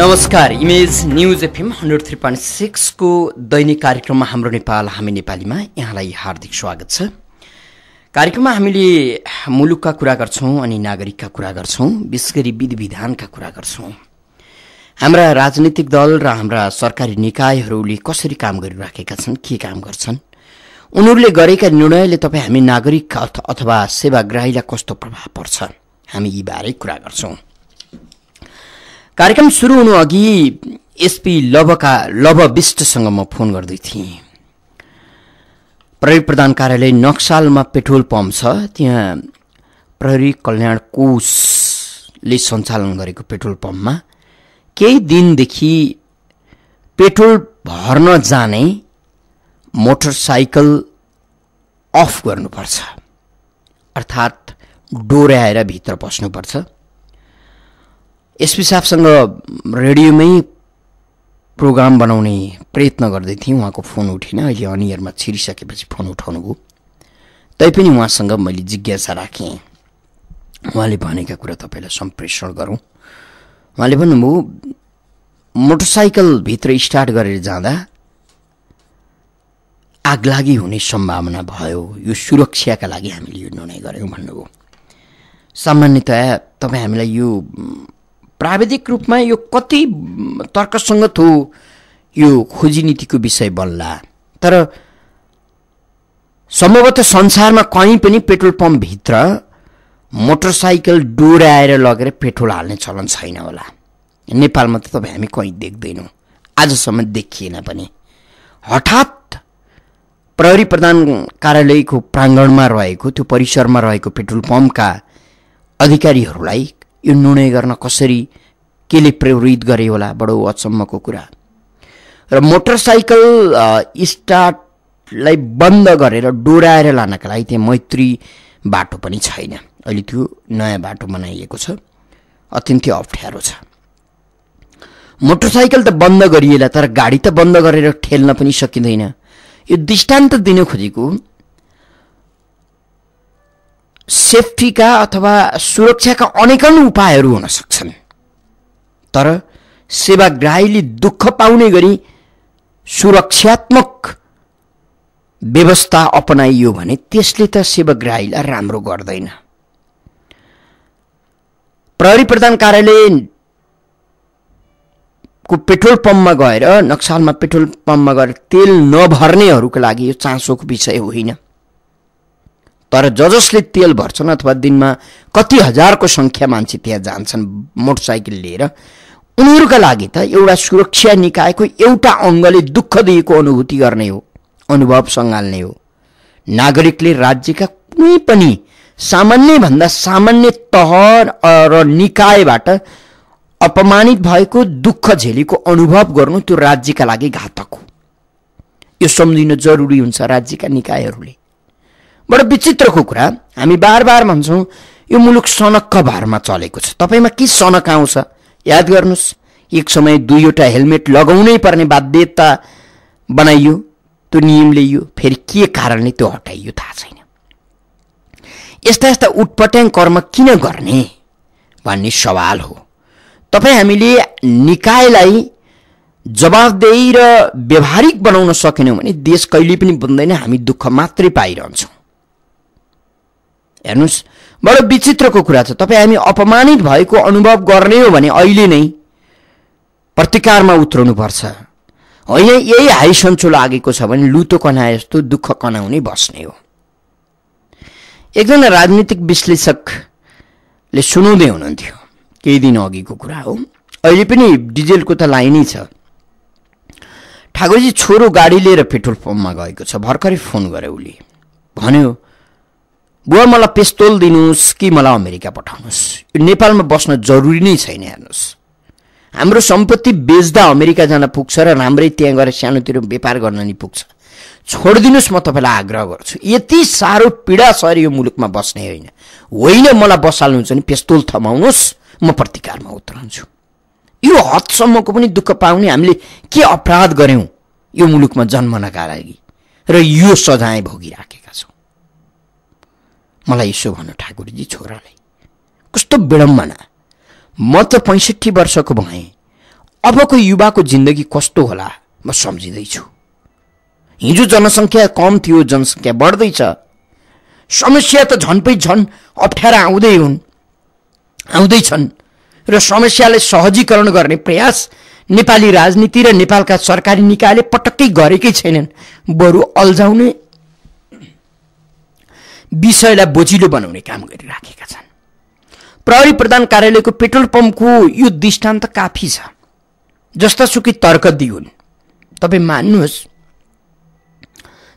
नमस्कार image news FM hundred three point सिक्सको दैनिक कार्यक्रममा हाम्रो नेपाल हामी नेपालीमा यहाँलाई हार्दिक स्वागत छ कार्यक्रममा हामीले मुलुकका कुरा गर्छौँ अनि नागरिकका कुरा गर्छौँ विशेष गरी विधि विधानका कुरा गर्छौँ हाम्रा राजनीतिक दल र हाम्रा सरकारी निकायहरूले कसरी काम गरिराखेका छन् के काम गर्छन् उनीहरूले गरेका निर्णयले तपाईँ हामी नागरिक अथवा सेवाग्राहीलाई कस्तो प्रभाव पर्छ हामी यी बारे कुरा गर्छौँ कार्यक्रम सुरु हुनु अघि एसपी लभका लभ विष्टसँग म फोन गर्दै थिएँ प्रहरी प्रधान कार्यालय नक्सालमा पेट्रोल पम्प छ त्यहाँ प्रहरी कल्याण कोषले सञ्चालन गरेको पेट्रोल पम्पमा केही दिनदेखि पेट्रोल भर्न जाने मोटरसाइकल अफ गर्नुपर्छ अर्थात् डोर्याएर भित्र पस्नुपर्छ एसपी साहबसँग रेडियोमै प्रोग्राम बनाउने प्रयत्न गर्दै थिएँ उहाँको फोन उठिनँ अहिले अनियरमा छिरिसकेपछि फोन उठाउनु उठाउनुभयो तैपनि उहाँसँग मैले जिज्ञासा राखेँ उहाँले भनेका कुरा तपाईँलाई सम्प्रेषण गरौँ उहाँले भन्नुभयो मोटरसाइकलभित्र स्टार्ट गरेर जाँदा आगलागी हुने सम्भावना भयो यो सुरक्षाका लागि हामीले यो निर्णय गऱ्यौँ भन्नुभयो सामान्यतया तपाईँ हामीलाई यो प्राविधिक रूपमा यो कति तर्कसङ्गत हो यो खोजी नीतिको विषय बल्ला तर सम्भवतः संसारमा कहीँ पनि पेट्रोल पम्पभित्र मोटरसाइकल डोराएर लगेर पेट्रोल हाल्ने चलन छैन होला नेपालमा त तपाईँ हामी कहीँ देख्दैनौँ आजसम्म देखिएन पनि हठात प्रहरी प्रधान कार्यालयको प्राङ्गणमा रहेको त्यो परिसरमा रहेको पेट्रोल पम्पका अधिकारीहरूलाई यो निर्णय गर्न कसरी केले प्रेरित गरे होला बडो अचम्मको कुरा र मोटरसाइकल स्टार्टलाई बन्द गरेर डोराएर लानका लागि त्यहाँ मैत्री बाटो पनि छैन अहिले त्यो नयाँ बाटो बनाइएको छ अत्यन्तै अप्ठ्यारो छ मोटरसाइकल त बन्द गरिएला तर गाडी त बन्द गरेर ठेल्न पनि सकिँदैन यो दृष्टान्त दिन खोजेको सेफ्टीका अथवा सुरक्षाका अनेकौँ उपायहरू हुन सक्छन् तर सेवाग्राहीले दुःख पाउने गरी सुरक्षात्मक व्यवस्था अपनाइयो भने त्यसले त सेवाग्राहीलाई राम्रो गर्दैन प्रहरी प्रधान कार्यालयको पेट्रोल पम्पमा गएर नक्सालमा पेट्रोल पम्पमा गएर तेल नभर्नेहरूको लागि यो चासोको विषय होइन तर ज जसले तेल भर्छन् अथवा दिनमा कति हजारको सङ्ख्या मान्छे त्यहाँ जान्छन् मोटरसाइकल लिएर उनीहरूका लागि त एउटा सुरक्षा निकायको एउटा अङ्गले दुःख दिएको अनुभूति गर्ने हो अनुभव सङ्घाल्ने हो नागरिकले राज्यका कुनै पनि सामान्यभन्दा सामान्य तह र निकायबाट अपमानित भएको दुःख झेलेको अनुभव गर्नु त्यो राज्यका लागि घातक हो यो सम्झिन जरुरी हुन्छ राज्यका निकायहरूले बडो विचित्रको कुरा हामी बार बार भन्छौँ यो मुलुक सनक्क भारमा चलेको छ तपाईँमा के सनक आउँछ याद गर्नुहोस् एक समय दुईवटा हेलमेट लगाउनै पर्ने बाध्यता बनाइयो त्यो नियम ल्याइयो फेरि के कारणले त्यो हटाइयो थाहा छैन यस्ता यस्ता उटपट्याङ कर्म किन गर्ने भन्ने सवाल हो तपाईँ हामीले निकायलाई जवाबदेही र व्यवहारिक बनाउन सकेनौँ भने देश कहिले पनि बन्दैन हामी दुःख मात्रै पाइरहन्छौँ हेर्नुहोस् बडो विचित्रको कुरा छ तपाईँ हामी अपमानित भएको अनुभव गर्ने हो भने अहिले नै प्रतिकारमा उत्रनुपर्छ होइन यही हाई सन्चो लागेको छ भने लुतो कना जस्तो दुःख कनाउने बस्ने हो एकजना राजनीतिक विश्लेषकले सुनाउँदै हुनुहुन्थ्यो केही दिन अघिको कुरा हो अहिले पनि डिजेलको त लाइनै छ ठाकुरजी छोरो गाडी लिएर पेट्रोल पम्पमा गएको छ भर्खरै फोन गरे उसले भन्यो बुवा मलाई पिस्तोल दिनुहोस् कि मलाई अमेरिका पठाउनुहोस् यो नेपालमा बस्न जरुरी नै छैन हेर्नुहोस् हाम्रो सम्पत्ति बेच्दा अमेरिका जान पुग्छ र राम्रै त्यहाँ गएर सानोतिर व्यापार गर्न नि पुग्छ छोडिदिनुहोस् म तपाईँलाई आग्रह गर्छु यति साह्रो पीडा सर यो मुलुकमा बस्ने होइन होइन मलाई बसाल्नुहुन्छ भने पेस्तोल थमाउनुहोस् म प्रतिकारमा उत्रन्छु यो हदसम्मको पनि दुःख पाउने हामीले के अपराध गऱ्यौँ यो मुलुकमा जन्मनका लागि र यो सजाय भोगिराखेका छौँ मलाई यसो भन्नु ठाकुरजी छोरालाई कस्तो विडम्बना म त पैँसठी वर्षको भएँ अबको युवाको जिन्दगी कस्तो होला म सम्झिँदैछु हिजो जनसङ्ख्या कम थियो जनसङ्ख्या बढ्दैछ समस्या त झन्पै झन् अप्ठ्यारा आउँदै हुन् आउँदैछन् र समस्यालाई सहजीकरण गर्ने प्रयास नेपाली राजनीति र नेपालका सरकारी निकायले पटक्कै गरेकै छैनन् बरु अल्झाउने विषयलाई बोजिलो बनाउने काम गरिराखेका छन् प्रहरी प्रधान कार्यालयको पेट्रोल पम्पको यो दृष्टान्त काफी छ सुकी तर्क दिउन् तपाईँ मान्नुहोस्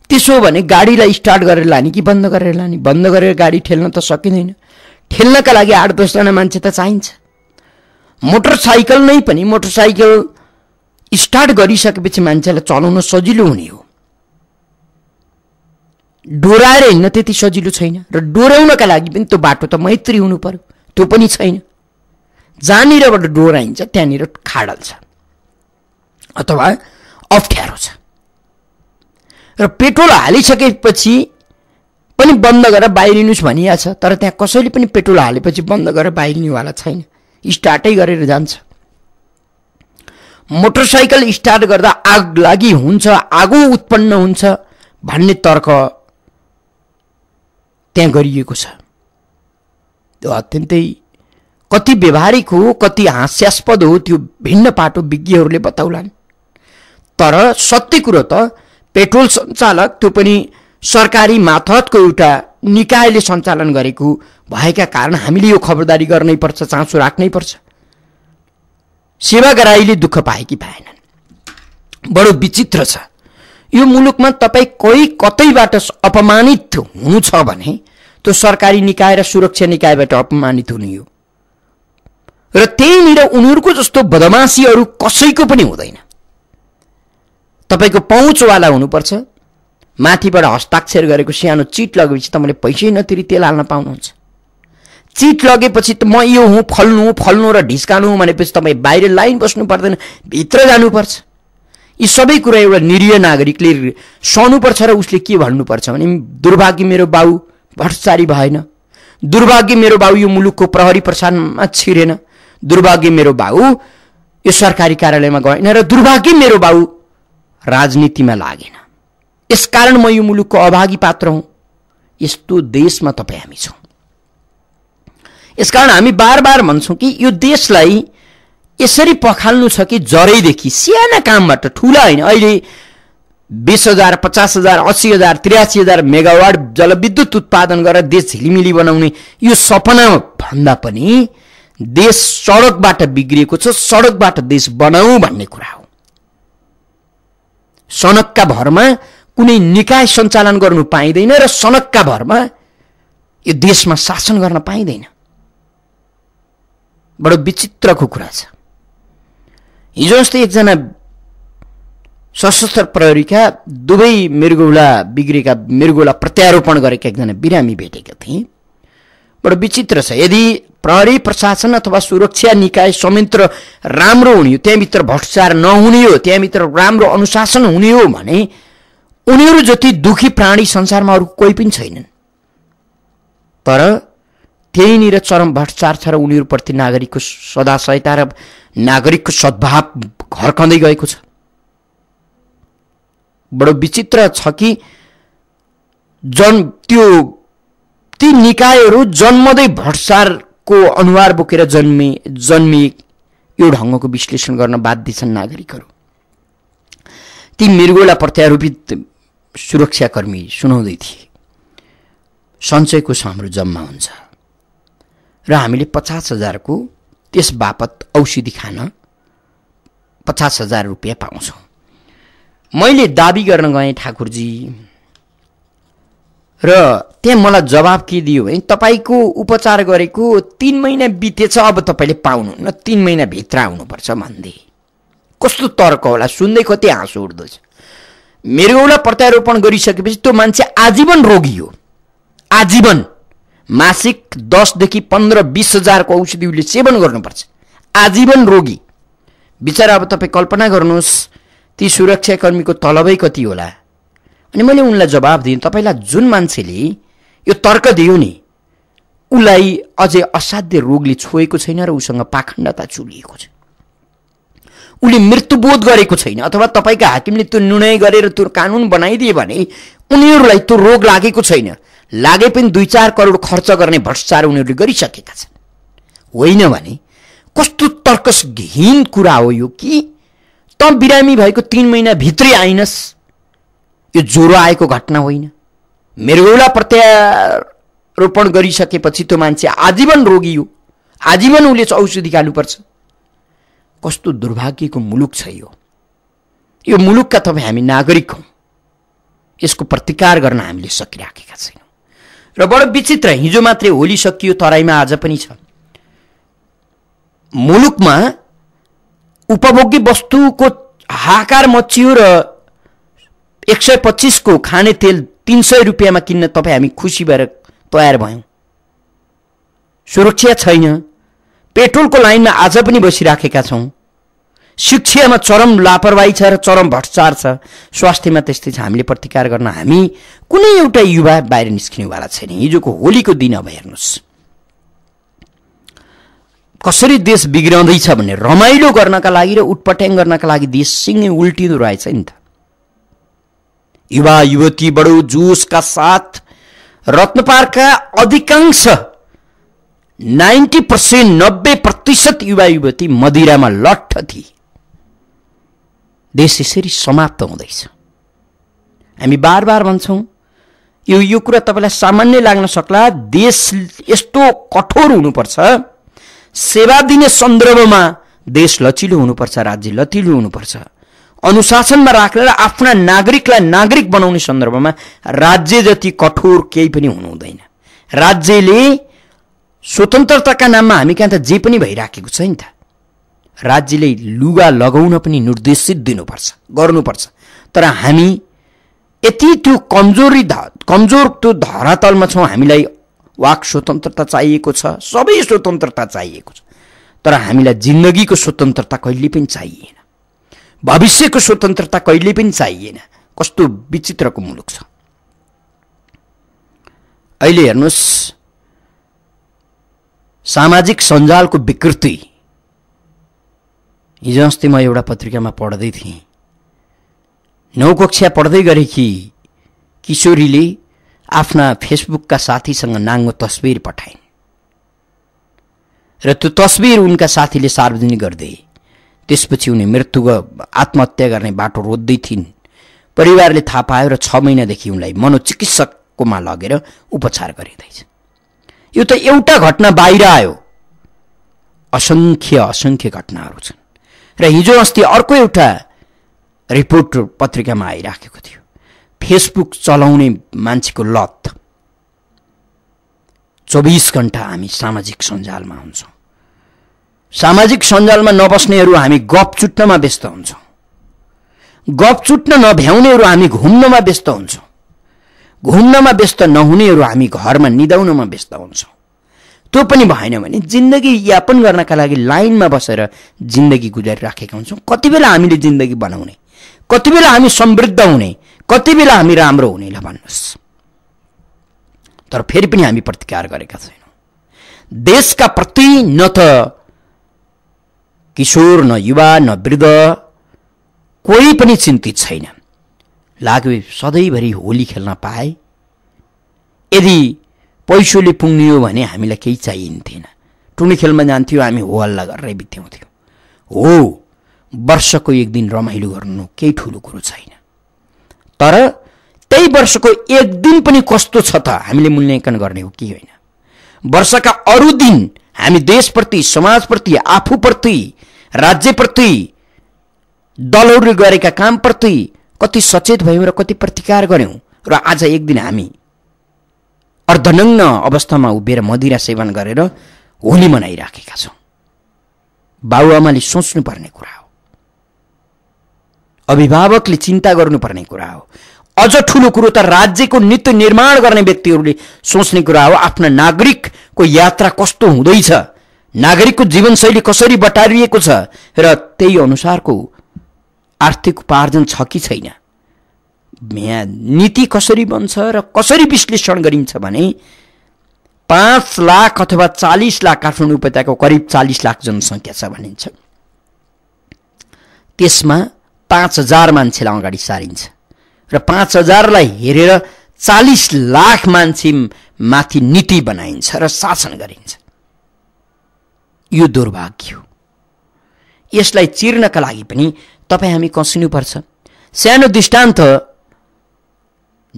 त्यसो भने गाडीलाई स्टार्ट गरेर लाने कि बन्द गरेर लाने बन्द गरेर गाडी ठेल्न त सकिँदैन ठेल्नका लागि आठ दसजना मान्छे त चाहिन्छ मोटरसाइकल नै पनि मोटरसाइकल स्टार्ट गरिसकेपछि मान्छेलाई चलाउन सजिलो हुने हो डोराएर हिँड्न त्यति सजिलो छैन र डोऱ्याउनका लागि पनि त्यो बाटो त मैत्री हुनु पऱ्यो त्यो पनि छैन जहाँनिरबाट डोराइन्छ त्यहाँनिर खाडल छ अथवा अप्ठ्यारो छ र पेट्रोल हालिसकेपछि पनि बन्द गरेर बाहिरिनुहोस् भनिया छ तर त्यहाँ कसैले पनि पेट्रोल हालेपछि बन्द गरेर बाहिरिनेवाला छैन स्टार्टै गरेर जान्छ मोटरसाइकल स्टार्ट गर्दा आग लागि हुन्छ आगो उत्पन्न हुन्छ भन्ने तर्क त्यहाँ गरिएको छ त्यो अत्यन्तै कति व्यवहारिक हो कति हास्यास्पद हो त्यो भिन्न पाटो विज्ञहरूले बताउलान् तर सत्य कुरो त पेट्रोल सञ्चालक त्यो पनि सरकारी माथतको एउटा निकायले सञ्चालन गरेको भएका कारण हामीले यो खबरदारी गर्नै पर्छ चासो राख्नै पर्छ सेवा गराईले दुःख पाए कि पाएनन् बडो विचित्र छ यो मुलुकमा तपाईँ कोही कतैबाट अपमानित हुनु छ भने त्यो सरकारी निकाय र सुरक्षा निकायबाट अपमानित हुनु यो र त्यहीँनिर उनीहरूको जस्तो बदमासीहरू कसैको पनि हुँदैन तपाईँको पहुँचवाला हुनुपर्छ माथिबाट हस्ताक्षर गरेको सानो चिट लगेपछि तपाईँले पैसै नतिरी तेल हाल्न पाउनुहुन्छ चिट लगेपछि त म यो हुँ फल्नु फल्नु र ढिस्कानु भनेपछि तपाईँ बाहिर लाइन बस्नु पर्दैन भित्र जानुपर्छ यी सबै कुरा एउटा निरीह नागरिकले सहनुपर्छ र उसले के भन्नुपर्छ भने दुर्भाग्य मेरो बाउ भ्रष्टचारी भएन दुर्भाग्य मेरो बाउ यो मुलुकको प्रहरी प्रसारणमा छिरेन दुर्भाग्य मेरो बाउ यो सरकारी कार्यालयमा गएन र दुर्भाग्य मेरो बाउ राजनीतिमा लागेन यसकारण म यो मुलुकको अभागी पात्र हुँ यस्तो देशमा तपाईँ हामी छौँ यसकारण हामी बार बार भन्छौँ कि यो देशलाई यसरी पखाल्नु छ कि जरैदेखि सानो कामबाट ठुला होइन अहिले बिस हजार पचास हजार अस्सी हजार त्रियासी हजार मेगावाट जलविद्युत उत्पादन गरेर देश झिलिमिली बनाउने यो सपना भन्दा पनि देश सडकबाट बिग्रिएको छ सडकबाट देश बनाऊ भन्ने कुरा हो सनकका भरमा कुनै निकाय सञ्चालन गर्नु पाइँदैन र सनकका भरमा यो देशमा शासन गर्न पाइँदैन बडो विचित्रको कुरा छ हिजो अस्ति एकजना सशस्त्र प्रहरीका दुवै मृगौला बिग्रेका मृगौला प्रत्यारोपण गरेका एकजना बिरामी भेटेका थिए बडो विचित्र छ यदि प्रहरी प्रशासन अथवा सुरक्षा निकाय संयन्त्र राम्रो हुने हो त्यहाँभित्र भ्रष्टाचार नहुने हो त्यहाँभित्र राम्रो अनुशासन हुने हो भने उनीहरू जति दुखी प्राणी संसारमा अरू कोही पनि छैनन् तर त्यहीँनिर चरम भ्रष्टाचार र उनीहरूप्रति नागरिकको सदाशयता र नागरिकको सद्भाव घर्कँदै गएको छ बडो विचित्र छ कि जन त्यो ती निकायहरू जन्मदै भ्रष्टाचारको अनुहार बोकेर जन्मे जन्मिए यो ढङ्गको विश्लेषण गर्न बाध्य छन् नागरिकहरू ती मृगोला प्रत्यारोपित सुरक्षाकर्मी सुनाउँदै थिए सञ्चयको हाम्रो जम्मा हुन्छ र हामीले पचास हजारको त्यस बापत औषधि खान पचास हजार रुपियाँ पाउँछौँ मैले दाबी गर्न गएँ ठाकुरजी र त्यहाँ मलाई जवाब के दियो भने तपाईँको उपचार गरेको तिन महिना बितेछ अब तपाईँले पाउनुहुन्न तिन महिनाभित्र आउनुपर्छ भन्दै कस्तो तर्क होला सुन्दै कति हाँसो उठ्दोछ मेरो एउटा प्रत्यारोपण गरिसकेपछि त्यो मान्छे आजीवन रोगी हो आजीवन मासिक दसदेखि पन्ध्र बिस हजारको औषधि उसले सेवन गर्नुपर्छ आजीवन रोगी बिचरा अब तपाईँ कल्पना गर्नुहोस् ती सुरक्षाकर्मीको तलबै कति होला अनि मैले उनलाई जवाब दिएँ तपाईँलाई जुन मान्छेले यो तर्क दियो नि उसलाई अझै असाध्य रोगले छोएको छैन र उसँग पाखण्डता चुलिएको छ उसले मृत्युबोध गरेको छैन अथवा तपाईँका हाकिमले त्यो निर्णय गरेर त्यो कानुन बनाइदिए भने उनीहरूलाई त्यो रोग लागेको छैन लागे पनि दुई चार करोड खर्च गर्ने भ्रष्टाचार उनीहरूले गरिसकेका छन् होइन भने कस्तो तर्कसहीन कुरा हो यो कि त बिरामी भएको तिन महिनाभित्रै आइनस् यो ज्वरो आएको घटना होइन मृगौला प्रत्यारोपण गरिसकेपछि त्यो मान्छे आजीवन रोगी हो आजीवन उसले औषधि खानुपर्छ कस्तो दुर्भाग्यको मुलुक छ यो यो मुलुकका तपाईँ हामी नागरिक हौँ यसको प्रतिकार गर्न हामीले सकिराखेका छैनौँ र बडो विचित्र हिजो मात्रै होली सकियो तराईमा आज पनि छ मुलुकमा उपभोग्य वस्तुको हाकार मचियो र एक सय पच्चिसको खाने तेल तिन सय रुपियाँमा किन्न तपाईँ हामी खुसी भएर तयार भयौँ सुरक्षा छैन पेट्रोलको लाइनमा आज पनि बसिराखेका छौँ शिक्षामा चरम लापरवाही छ र चरम भ्रष्टाचार छ स्वास्थ्यमा त्यस्तै छ हामीले प्रतिकार गर्न हामी कुनै एउटा युवा बाहिर निस्किनेवाला छैन हिजोको होलीको दिन अब हेर्नुहोस् कसरी देश बिग्रँदैछ भन्ने रमाइलो गर्नका लागि र उटपट्याङ गर्नका लागि देश सिँगै उल्टिँदो रहेछ नि त युवा युवती बडो जोसका साथ रत्नपारका अधिकांश नाइन्टी पर्सेन्ट नब्बे प्रतिशत युवा युवती मदिरामा लट्ठ थिए देश यसरी समाप्त हुँदैछ हामी बार बार भन्छौँ यो यो कुरा तपाईँलाई सामान्य लाग्न सक्ला देश यस्तो कठोर हुनुपर्छ सेवा दिने सन्दर्भमा देश लचिलो हुनुपर्छ राज्य लचिलो हुनुपर्छ अनुशासनमा राखेर आफ्ना नागरिकलाई नागरिक बनाउने सन्दर्भमा राज्य जति कठोर केही पनि हुनु हुँदैन राज्यले स्वतन्त्रताका नाममा हामी कहाँ त जे पनि भइराखेको छ नि त राज्यले लुगा लगाउन पनि निर्देशित दिनुपर्छ गर्नुपर्छ तर हामी यति त्यो कमजोरी कमजोर त्यो धरातलमा छौँ हामीलाई वाक स्वतन्त्रता चाहिएको छ सबै स्वतन्त्रता चाहिएको छ तर हामीलाई जिन्दगीको स्वतन्त्रता कहिले पनि चाहिएन भविष्यको स्वतन्त्रता कहिले पनि चाहिएन कस्तो विचित्रको मुलुक छ अहिले हेर्नुहोस् सामाजिक सञ्जालको विकृति हिजो अस्ति म एउटा पत्रिकामा पढ्दै थिएँ नौ कक्षा पढ्दै गरेकी किशोरीले आफ्ना फेसबुकका साथीसँग नाङ्गो तस्बिर पठाइन् र त्यो तस्बिर उनका साथीले सार्वजनिक गर्दै त्यसपछि उनी मृत्यु आत्महत्या गर्ने बाटो रोज्दै थिइन् परिवारले थाहा पायो र छ महिनादेखि उनलाई मनोचिकित्सककोमा लगेर उपचार गरिँदैछ यो त एउटा घटना बाहिर आयो असङ्ख्य असङ्ख्य घटनाहरू छन् र हिजो अस्ति अर्को एउटा रिपोर्ट पत्रिकामा आइराखेको थियो फेसबुक चलाउने मान्छेको लत चौबिस घन्टा हामी सामाजिक सञ्जालमा हुन्छौँ सामाजिक सञ्जालमा नबस्नेहरू हामी गफ चुट्नमा व्यस्त हुन्छौँ गफ चुट्न नभ्याउनेहरू हामी घुम्नमा व्यस्त हुन्छौँ घुम्नमा व्यस्त नहुनेहरू हामी घरमा निदाउनमा व्यस्त हुन्छौँ त्यो पनि भएन भने जिन्दगी यापन गर्नका लागि लाइनमा बसेर जिन्दगी गुजारिराखेका हुन्छौँ कति बेला हामीले जिन्दगी बनाउने कति बेला हामी समृद्ध हुने कति बेला हामी राम्रो हुने ल भन्नुहोस् तर फेरि पनि हामी प्रतिकार गरेका छैनौँ देशका प्रति न त किशोर न युवा न वृद्ध कोही पनि चिन्तित छैन लाग्यो सधैँभरि होली खेल्न पाए यदि पैसोले पुग्ने हो भने हामीलाई केही चाहिन्थेन टुनी खेलमा जान्थ्यो हामी हो हल्ला गरेरै बित्याउँथ्यौँ हो वर्षको एक दिन रमाइलो गर्नु केही ठुलो कुरो छैन तर त्यही वर्षको एक दिन पनि कस्तो छ त हामीले मूल्याङ्कन गर्ने हो कि होइन वर्षका अरू दिन हामी देशप्रति समाजप्रति आफूप्रति राज्यप्रति दलहरूले गरेका कामप्रति कति सचेत भयौँ र कति प्रतिकार गऱ्यौँ र आज एक दिन हामी अर्धनग्न अवस्थामा उभिएर मदिरा सेवन गरेर होली मनाइराखेका छौँ बाबुआमाले सोच्नुपर्ने कुरा हो अभिभावकले चिन्ता गर्नुपर्ने कुरा हो अझ ठुलो कुरो त राज्यको नित्य निर्माण गर्ने व्यक्तिहरूले सोच्ने कुरा हो आफ्नो नागरिकको यात्रा कस्तो हुँदैछ नागरिकको जीवनशैली कसरी बटारिएको छ र त्यही अनुसारको आर्थिक उपार्जन छ कि छैन यहाँ नीति कसरी बन्छ र कसरी विश्लेषण गरिन्छ भने पाँच लाख अथवा चालिस लाख काठमाडौँ उपत्यकाको करिब चालिस लाख जनसङ्ख्या छ भनिन्छ त्यसमा पाँच हजार मान्छेलाई अगाडि सारिन्छ र पाँच हजारलाई हेरेर चालिस लाख मान्छे माथि नीति बनाइन्छ र शासन गरिन्छ यो दुर्भाग्य हो यसलाई चिर्नका लागि पनि तपाईँ हामी कसिनुपर्छ सानो दृष्टान्त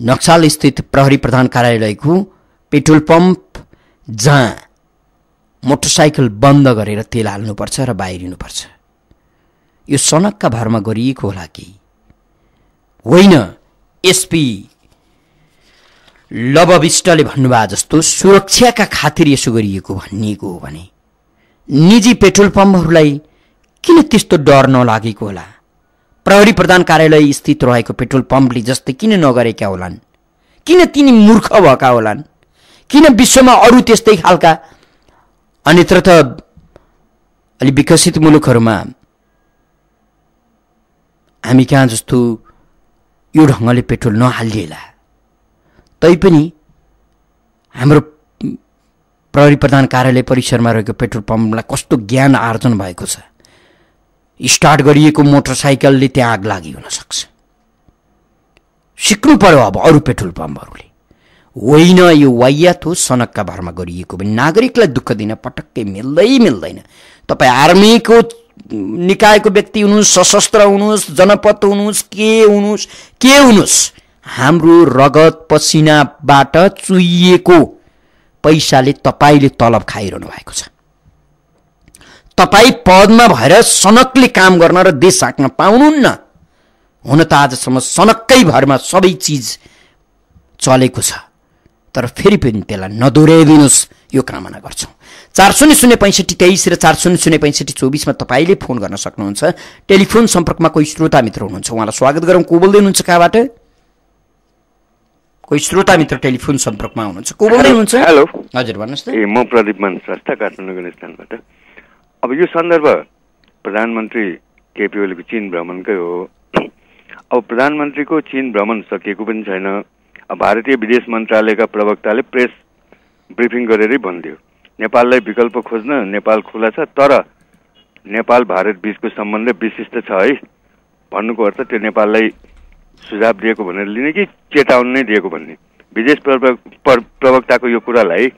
नक्साल स्थित प्रहरी प्रधान कार्यालयको पेट्रोल पम्प जहाँ मोटरसाइकल बन्द गरेर तेल हाल्नुपर्छ र बाहिरिनुपर्छ यो सनकका भरमा गरिएको होला कि होइन एसपी लवविष्टले भन्नुभयो जस्तो सुरक्षाका खातिर यसो गरिएको भनिएको हो भने निजी पेट्रोल पम्पहरूलाई किन त्यस्तो डर नलागेको होला प्रहरी प्रधान कार्यालय स्थित रहेको पेट्रोल पम्पले जस्तै किन नगरेका होलान् किन तिनी मूर्ख भएका होलान् किन विश्वमा अरू त्यस्तै खालका अन्यत्र त अलि विकसित मुलुकहरूमा हामी कहाँ जस्तो यो ढङ्गले पेट्रोल नहालिएला तैपनि हाम्रो प्रहरी प्रधान कार्यालय परिसरमा रहेको पेट्रोल पम्पलाई कस्तो ज्ञान आर्जन भएको छ स्टार्ट गरिएको मोटरसाइकलले त्यहाँ आग लागि हुनसक्छ सिक्नु पर्यो अब अरू पेट्रोल पम्पहरूले होइन यो वाइयात हो सनकका भरमा गरिएको भने नागरिकलाई दुःख दिन पटक्कै मिल्दै मिल्दैन तपाईँ आर्मीको निकायको व्यक्ति हुनुहोस् सशस्त्र हुनुहोस् जनपद हुनुहोस् के हुनुहोस् के हुनुहोस् हाम्रो रगत पसिनाबाट चुइएको पैसाले तपाईँले तलब खाइरहनु भएको छ तपाईँ पदमा भएर सनकले काम गर्न र देश हाँक्न पाउनुहुन्न हुन त आजसम्म सनक्कै भरमा सबै चिज चलेको छ तर फेरि पनि त्यसलाई नदोहोऱ्याइदिनुहोस् यो कामना गर्छौँ चार शून्य शून्य पैँसठी तेइस र चार शून्य शून्य पैँसठी चौबिसमा तपाईँले फोन गर्न सक्नुहुन्छ टेलिफोन सम्पर्कमा कोही श्रोता मित्र हुनुहुन्छ उहाँलाई स्वागत गरौँ को बोल्दै हुनुहुन्छ कहाँबाट कोही श्रोता मित्र टेलिफोन सम्पर्कमा हुनुहुन्छ को बोल्दै हुनुहुन्छ हेलो हजुर भन्नुहोस् न ए म प्रदीप मान श्रेष्ठ काठमाडौँ स्थानबाट अब यो सन्दर्भ प्रधानमन्त्री केपी ओलीको चिन भ्रमणकै हो अब प्रधानमन्त्रीको चिन भ्रमण सकिएको पनि छैन भारतीय विदेश मन्त्रालयका प्रवक्ताले प्रेस ब्रिफिङ गरेरै भनिदियो नेपाललाई विकल्प खोज्न नेपाल खुला छ तर नेपाल भारत बिचको सम्बन्ध विशिष्ट छ है भन्नुको अर्थ त्यो नेपाललाई सुझाव दिएको भनेर लिने कि चेतावनी नै दिएको भन्ने विदेश प्रवक्ताको यो कुरालाई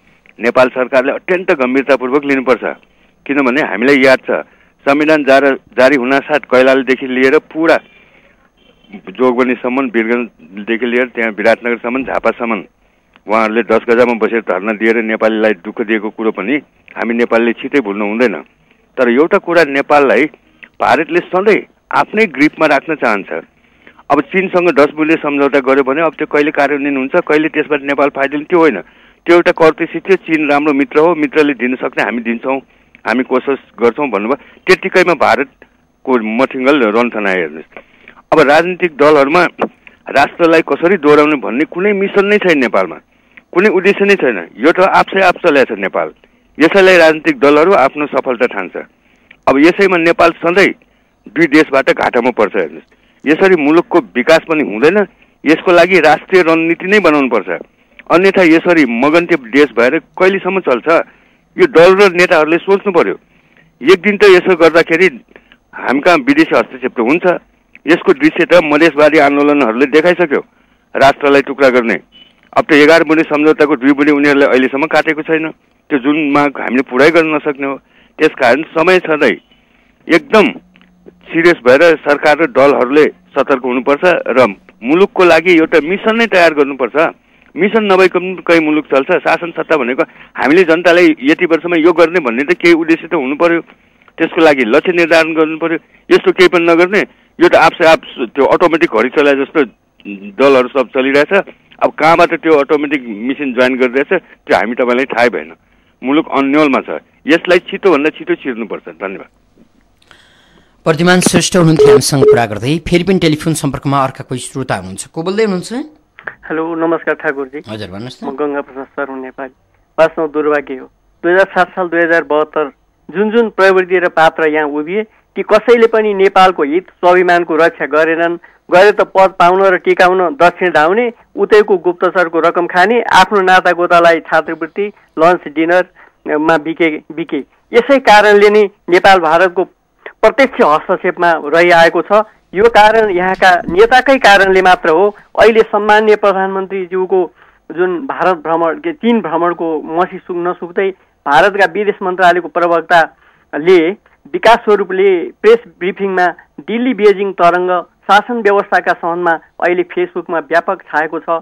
नेपाल सरकारले अत्यन्त गम्भीरतापूर्वक लिनुपर्छ किनभने हामीलाई याद छ संविधान जारी जारी हुनासाथ कैलालीदेखि लिएर पुरा जोगबनीसम्म वीरगन्जदेखि लिएर त्यहाँ विराटनगरसम्म झापासम्म उहाँहरूले दस गजामा बसेर धर्ना दिएर नेपालीलाई दुःख दिएको कुरो पनि हामी नेपालीले छिटै भुल्नु हुँदैन तर एउटा कुरा नेपाललाई भारतले सधैँ आफ्नै ग्रिपमा राख्न चाहन्छ अब चिनसँग दस बुले सम्झौता गर्यो भने अब त्यो कहिले कार्यान्वयन हुन्छ कहिले त्यसबाट नेपाल फाइदा त्यो होइन त्यो एउटा कर्तृसित थियो चिन राम्रो मित्र हो मित्रले दिन सक्ने हामी दिन्छौँ हामी कोसिस गर्छौँ भन्नुभयो त्यत्तिकैमा भारतको मथिङ्गल रन्थना हेर्नुहोस् अब राजनीतिक दलहरूमा राष्ट्रलाई कसरी दोहोऱ्याउने भन्ने कुनै मिसन नै छैन नेपालमा कुनै उद्देश्य नै छैन यो त आफै आप छ नेपाल यसैलाई राजनीतिक दलहरू आफ्नो सफलता ठान्छ अब यसैमा नेपाल सधैँ दुई देशबाट घाटामा पर्छ हेर्नुहोस् यसरी मुलुकको विकास पनि हुँदैन यसको लागि राष्ट्रिय रणनीति नै बनाउनुपर्छ अन्यथा यसरी मगन्ते देश भएर कहिलेसम्म चल्छ यो दल र नेताहरूले सोच्नु पर्यो एक दिन त यसो गर्दाखेरि हामी कहाँ विदेशी हस्तक्षेप त हुन्छ यसको दृश्य त मधेसवादी आन्दोलनहरूले देखाइसक्यो राष्ट्रलाई टुक्रा गर्ने अब त एघार बुने सम्झौताको दुई बुने उनीहरूले अहिलेसम्म काटेको छैन त्यो जुन माग हामीले पुरै गर्न नसक्ने हो त्यस कारण समय छँदै एकदम सिरियस भएर सरकार र दलहरूले सतर्क हुनुपर्छ र मुलुकको लागि एउटा मिसन नै तयार गर्नुपर्छ मिसन नभएको पनि कहीँ मुलुक चल्छ शासन सत्ता भनेको हामीले जनतालाई यति वर्षमा यो गर्ने भन्ने त केही उद्देश्य त हुनु पऱ्यो त्यसको लागि लक्ष्य निर्धारण गर्नु पऱ्यो यस्तो केही पनि नगर्ने यो त आफसे आफ त्यो अटोमेटिक हरिचला जस्तो दलहरू सब चलिरहेछ अब कहाँबाट त्यो अटोमेटिक मिसिन जोइन गरिरहेछ त्यो हामी तपाईँलाई थाहै भएन मुलुक अन्यलमा छ यसलाई छिटोभन्दा छिटो छिर्नुपर्छ धन्यवाद प्रतिमान श्रेष्ठ हुनुहुन्थ्यो हामीसँग कुरा गर्दै फेरि पनि टेलिफोन सम्पर्कमा अर्का कोही श्रोता हुनुहुन्छ को बोल्दै हुनुहुन्छ हेलो नमस्कार ठाकुरजी हजुर भन्नुहोस् म गङ्गा प्रसाद शरण नेपाली वास्तव दुर्भाग्य हो दुई हजार सात साल दुई हजार बहत्तर जुन जुन प्रविधि र पात्र यहाँ उभिए ती कसैले पनि नेपालको हित स्वाभिमानको रक्षा गरेनन् गरे त पद पाउन र टिकाउन दक्षिण धाउने उतैको गुप्तचरको रकम खाने आफ्नो नातागोतालाई छात्रवृत्ति लन्च डिनरमा बिके बिके यसै कारणले नै नेपाल भारतको प्रत्यक्ष हस्तक्षेपमा रहिआएको छ यो कारण यहाँका नेताकै कारणले मात्र हो अहिले सम्मान्य प्रधानमन्त्रीज्यूको जुन भारत भ्रमण के चिन भ्रमणको मसी सुक् नसुक्दै भारतका विदेश मन्त्रालयको प्रवक्ताले विकास स्वरूपले प्रेस ब्रिफिङमा दिल्ली बेजिङ तरङ्ग शासन व्यवस्थाका सहनमा अहिले फेसबुकमा व्यापक छाएको छ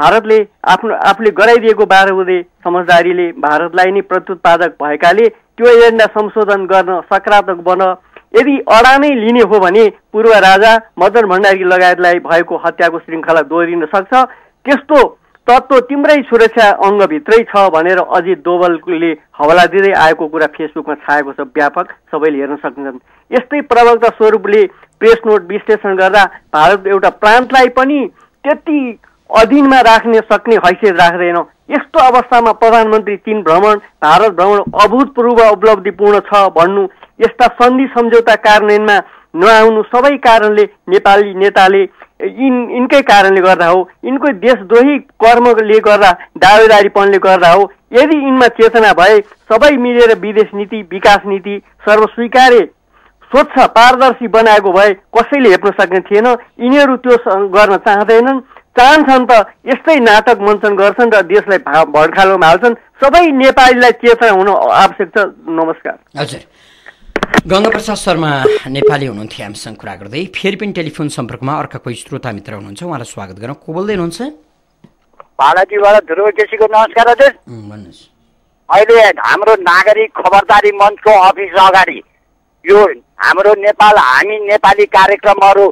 भारतले आफ्नो आफूले गराइदिएको बाह्र बुधे समझदारीले भारतलाई नै प्रत्युत्पादक भएकाले त्यो एजेन्डा संशोधन गर्न सकारात्मक बन्न यदि अडानै लिने हो भने पूर्व राजा मदन भण्डारी लगायतलाई भएको हत्याको श्रृङ्खला दोहोरिन सक्छ त्यस्तो तत्त्व तिम्रै सुरक्षा अङ्गभित्रै छ भनेर अजित दोवलले हवाला दिँदै आएको कुरा फेसबुकमा छाएको छ व्यापक सबैले हेर्न सक्छन् यस्तै प्रवक्ता स्वरूपले प्रेस नोट विश्लेषण गर्दा भारत एउटा प्रान्तलाई पनि त्यति अधीनमा राख्न सक्ने हैसियत राख्दैनौँ यस्तो अवस्थामा प्रधानमन्त्री चिन भ्रमण भारत भ्रमण अभूतपूर्व उपलब्धिपूर्ण छ भन्नु यस्ता सन्धि सम्झौता कार्यान्वयनमा नआउनु सबै कारणले नेपाली नेताले यिन यिनकै कारणले गर्दा हो यिनकै देशद्रोही कर्मले गर्दा दावेदारीपनले गर्दा हो यदि यिनमा चेतना भए सबै मिलेर विदेश नीति विकास नीति सर्वस्वीकारे स्वच्छ पारदर्शी बनाएको भए कसैले हेप्न सक्ने थिएन यिनीहरू त्यो गर्न चाहँदैनन् चाहन्छन् त यस्तै नाटक मञ्चन गर्छन् र देशलाई भा भड्खालोमा हाल्छन् सबै नेपालीलाई चेतना हुन आवश्यक छ नमस्कार हजुर प्रसाद शर्मा नेपाली हुनुहुन्थ्यो हामीसँग कुरा गर्दै फेरि पनि टेलिफोन सम्पर्कमा अर्का कोही श्रोता मित्र हुनुहुन्छ उहाँलाई स्वागत गरौँ को बोल्दै हुनुहुन्छ नमस्कार अहिले हाम्रो नागरिक खबरदारी मञ्चको अफिस अगाडि यो हाम्रो नेपाल हामी नेपाली कार्यक्रमहरू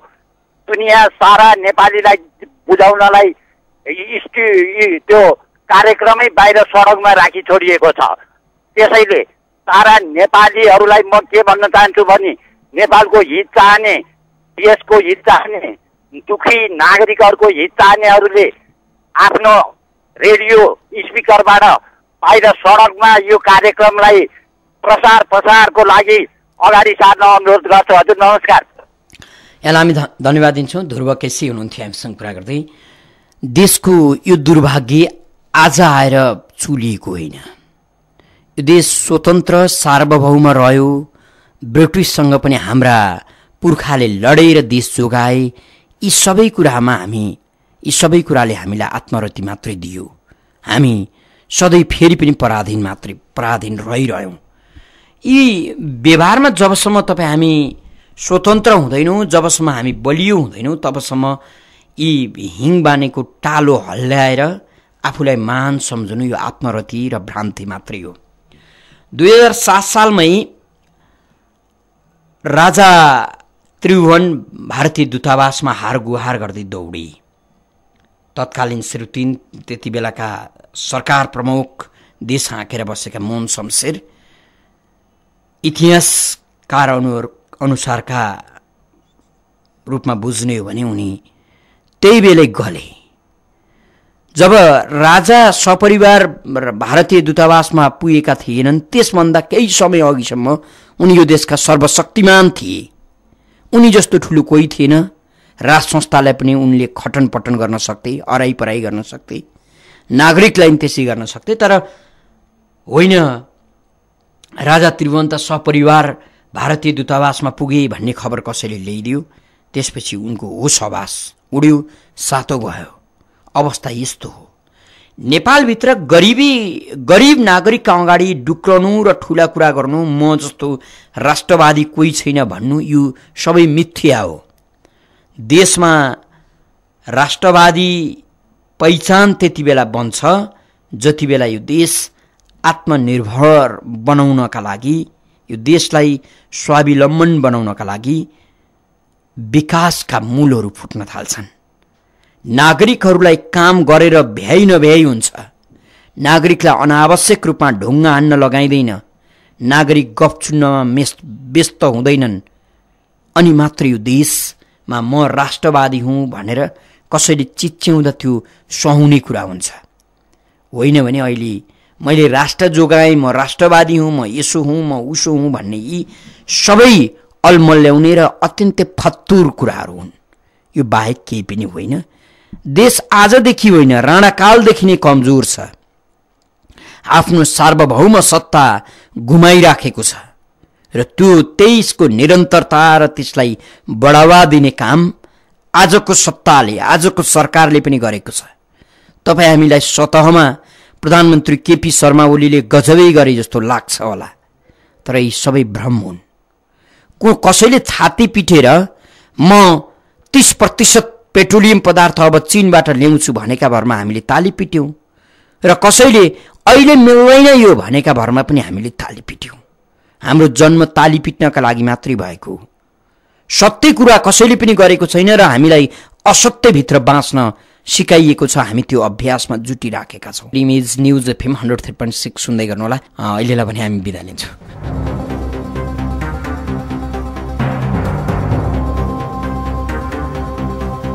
दुनियाँ सारा नेपालीलाई बुझाउनलाई त्यो कार्यक्रमै बाहिर सडकमा राखी छोडिएको छ त्यसैले सारा नेपालीहरूलाई म के भन्न चाहन्छु भने नेपालको हित चाहने देशको हित चाहने दुखी नागरिकहरूको हित चाहनेहरूले आफ्नो रेडियो स्पिकरबाट बाहिर सडकमा यो कार्यक्रमलाई प्रसार प्रसारको लागि अगाडि सार्न अनुरोध गर्छु हजुर नमस्कार यहाँलाई हामी धन्यवाद दिन्छौँ ध्रुव केसी हुनुहुन्थ्यो हामीसँग कुरा गर्दै देशको यो दुर्भाग्य आज आएर चुलिएको होइन देश स्वतन्त्र सार्वभौम रह्यो ब्रिटिससँग पनि हाम्रा पुर्खाले लडेर देश जोगाए यी सबै कुरामा हामी यी सबै कुराले हामीलाई आत्मरति मात्रै दियो हामी सधैँ फेरि पनि पराधीन मात्रै पराधीन रहिरह्यौँ यी व्यवहारमा जबसम्म तपाईँ हामी स्वतन्त्र हुँदैनौँ जबसम्म हामी बलियो हुँदैनौँ तबसम्म यी हिङ बानेको टालो हल्ल्याएर आफूलाई महान सम्झनु यो आत्मरति र भ्रान्ति मात्रै हो दुई हजार सात सालमै राजा त्रिभुवन भारतीय दूतावासमा हार गुहार गर्दै दौडे तत्कालीन श्री त्यति बेलाका सरकार प्रमुख देश हाँकेर बसेका मोहन शमशेर इतिहासकार अनु अनुसारका रूपमा बुझ्ने हो भने उनी त्यही बेलै गले जब राजा सपरिवार भारतीय दूतावासमा पुगेका थिएनन् त्यसभन्दा केही समय अघिसम्म उनी यो देशका सर्वशक्तिमान थिए उनी जस्तो ठुलो कोही थिएन राज संस्थालाई पनि उनले खटन पटन गर्न सक्थे अराइपराइ गर्न सक्थे नागरिकलाई पनि त्यसै गर्न सक्थे तर होइन राजा त्रिभुवन त सपरिवार भारतीय दूतावासमा पुगे भन्ने खबर कसैले ल्याइदियो त्यसपछि उनको होस आवास उड्यो सातो गयो अवस्था यस्तो हो नेपालभित्र गरिबी गरिब नागरिकका अगाडि डुक्रनु र ठुला कुरा गर्नु म जस्तो राष्ट्रवादी कोही छैन भन्नु यो सबै मिथ्या हो देशमा राष्ट्रवादी पहिचान त्यति बेला बन्छ जति बेला यो देश आत्मनिर्भर बनाउनका लागि यो देशलाई स्वावलम्बन बनाउनका लागि विकासका मूलहरू फुट्न थाल्छन् नागरिकहरूलाई काम गरेर भ्याइ नभ्याइ हुन्छ नागरिकलाई अनावश्यक रूपमा ढुङ्गा हान्न लगाइँदैन नागरिक गफ चुन्नमा मेस व्यस्त हुँदैनन् अनि मात्र यो देशमा म राष्ट्रवादी हुँ भनेर कसैले चिच्याउँदा त्यो सहुने कुरा हुन्छ होइन भने अहिले मैले राष्ट्र जोगाएँ म राष्ट्रवादी हुँ म यसो हुँ म उसो हुँ भन्ने यी सबै ल्याउने र अत्यन्तै फत्तुर कुराहरू हुन् यो बाहेक केही पनि होइन देश आजदेखि होइन राणाकालदेखि नै कमजोर छ आफ्नो सार्वभौम सत्ता गुमाइराखेको छ र त्यो त्यसको निरन्तरता र त्यसलाई बढावा दिने काम आजको सत्ताले आजको सरकारले पनि गरेको छ तपाईँ हामीलाई सतहमा प्रधानमन्त्री केपी शर्मा ओलीले गजबै गरे जस्तो लाग्छ होला तर यी सबै भ्रम हुन् को कसैले छाती पिटेर म तिस प्रतिशत पेट्रोलियम पदार्थ अब चिनबाट ल्याउँछु भनेका भरमा हामीले ताली पिट्यौँ र कसैले अहिले मिल्दैन यो भनेका भरमा पनि हामीले ताली पिट्यौँ हाम्रो जन्म ताली पिट्नका लागि मात्रै भएको हो सत्य कुरा कसैले पनि गरेको छैन र हामीलाई असत्यभित्र बाँच्न सिकाइएको छ हामी त्यो अभ्यासमा जुटिराखेका छौँ image news FM hundred three point six सुन्दै होला अहिलेलाई भने हामी बिदा लिन्छौँ